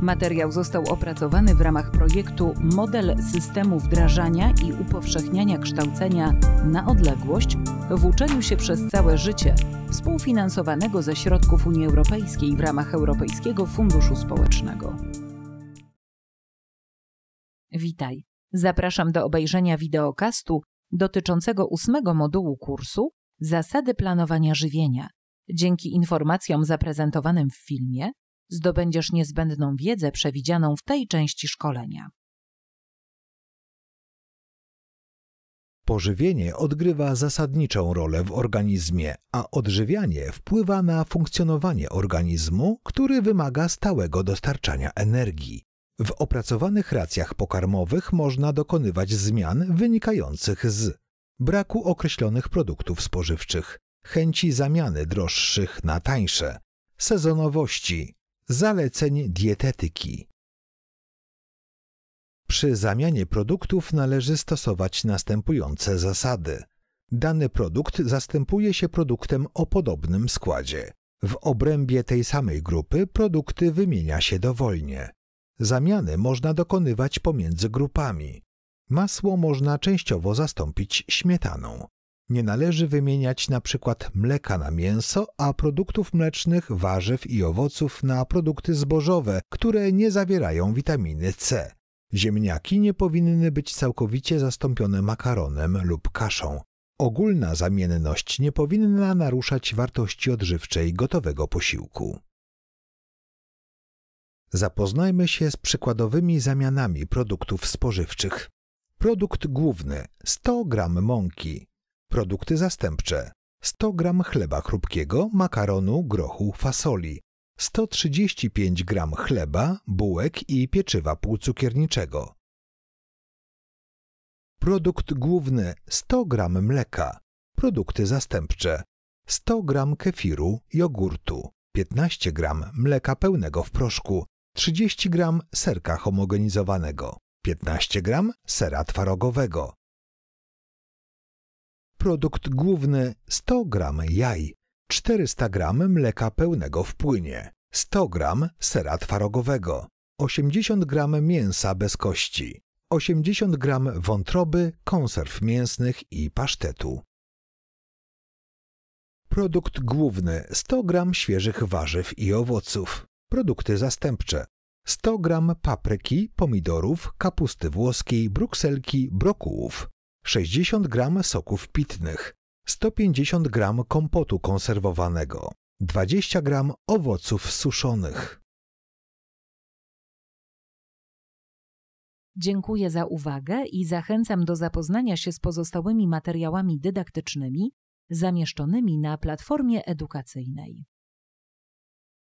Materiał został opracowany w ramach projektu Model systemu wdrażania i upowszechniania kształcenia na odległość w uczeniu się przez całe życie, współfinansowanego ze środków Unii Europejskiej w ramach Europejskiego Funduszu Społecznego. Witaj. Zapraszam do obejrzenia wideokastu dotyczącego ósmego modułu kursu Zasady planowania żywienia. Dzięki informacjom zaprezentowanym w filmie zdobędziesz niezbędną wiedzę przewidzianą w tej części szkolenia. Pożywienie odgrywa zasadniczą rolę w organizmie, a odżywianie wpływa na funkcjonowanie organizmu, który wymaga stałego dostarczania energii. W opracowanych racjach pokarmowych można dokonywać zmian wynikających z braku określonych produktów spożywczych, chęci zamiany droższych na tańsze, sezonowości, zaleceń dietetyki. Przy zamianie produktów należy stosować następujące zasady. Dany produkt zastępuje się produktem o podobnym składzie. W obrębie tej samej grupy produkty wymienia się dowolnie. Zamiany można dokonywać pomiędzy grupami. Masło można częściowo zastąpić śmietaną. Nie należy wymieniać na przykład mleka na mięso, a produktów mlecznych, warzyw i owoców na produkty zbożowe, które nie zawierają witaminy C. Ziemniaki nie powinny być całkowicie zastąpione makaronem lub kaszą. Ogólna zamienność nie powinna naruszać wartości odżywczej gotowego posiłku. Zapoznajmy się z przykładowymi zamianami produktów spożywczych. Produkt główny 100 g mąki, Produkty zastępcze 100 g chleba chrupkiego, makaronu, grochu, fasoli, 135 g chleba, bułek i pieczywa półcukierniczego. Produkt główny 100 g mleka. Produkty zastępcze 100 g kefiru, jogurtu, 15 g mleka pełnego w proszku, 30 g serka homogenizowanego, 15 g sera twarogowego, Produkt główny 100 gram jaj, 400 gram mleka pełnego w płynie, 100 gram sera twarogowego, 80 gram mięsa bez kości, 80 gram wątroby, konserw mięsnych i pasztetu. Produkt główny 100 gram świeżych warzyw i owoców. Produkty zastępcze 100 gram papryki, pomidorów, kapusty włoskiej, brukselki, brokułów, 60 g soków pitnych, 150 g kompotu konserwowanego, 20 g owoców suszonych. Dziękuję za uwagę i zachęcam do zapoznania się z pozostałymi materiałami dydaktycznymi zamieszczonymi na platformie edukacyjnej.